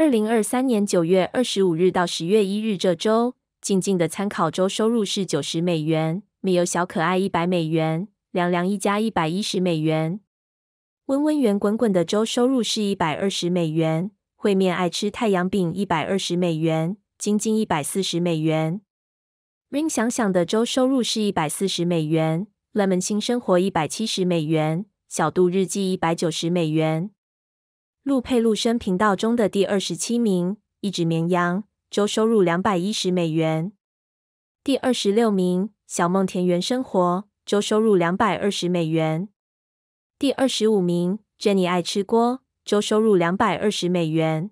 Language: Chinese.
二零二三年九月二十五日到十月一日这周，静静的参考周收入是九十美元，没有小可爱一百美元，凉凉一家一百一十美元，温温圆滚滚的周收入是一百二十美元，烩面爱吃太阳饼一百二十美元，晶晶一百四十美元，Ring 想想的周收入是一百四十美元，Lemon 新生活一百七十美元，小度日记一百九十美元。陆配陆生频道中的第二十七名，一只绵羊，周收入两百一十美元。第二十六名，小梦田园生活，周收入两百二十美元。第二十五名，Jenny 爱吃锅，周收入两百二十美元。